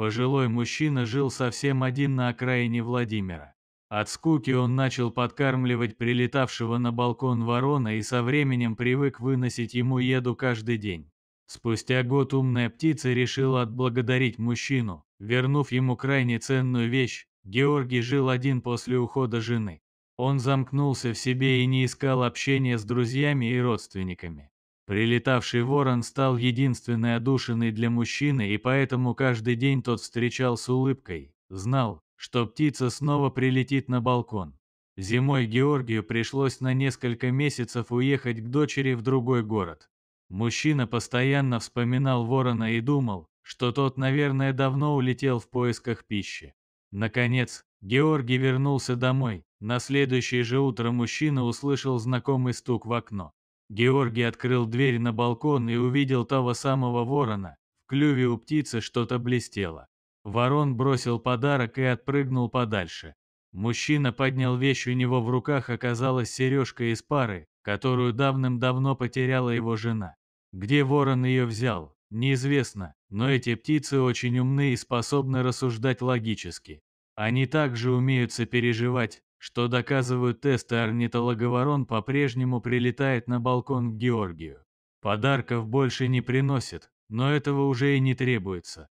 Пожилой мужчина жил совсем один на окраине Владимира. От скуки он начал подкармливать прилетавшего на балкон ворона и со временем привык выносить ему еду каждый день. Спустя год умная птица решила отблагодарить мужчину, вернув ему крайне ценную вещь. Георгий жил один после ухода жены. Он замкнулся в себе и не искал общения с друзьями и родственниками. Прилетавший ворон стал единственной одушиной для мужчины, и поэтому каждый день тот встречал с улыбкой, знал, что птица снова прилетит на балкон. Зимой Георгию пришлось на несколько месяцев уехать к дочери в другой город. Мужчина постоянно вспоминал ворона и думал, что тот, наверное, давно улетел в поисках пищи. Наконец, Георгий вернулся домой. На следующее же утро мужчина услышал знакомый стук в окно. Георгий открыл дверь на балкон и увидел того самого ворона. В клюве у птицы что-то блестело. Ворон бросил подарок и отпрыгнул подальше. Мужчина поднял вещь, у него в руках оказалась сережка из пары, которую давным-давно потеряла его жена. Где ворон ее взял, неизвестно, но эти птицы очень умны и способны рассуждать логически. Они также умеют сопереживать, что доказывают тесты орнитологоворон, по-прежнему прилетает на балкон к Георгию. Подарков больше не приносит, но этого уже и не требуется.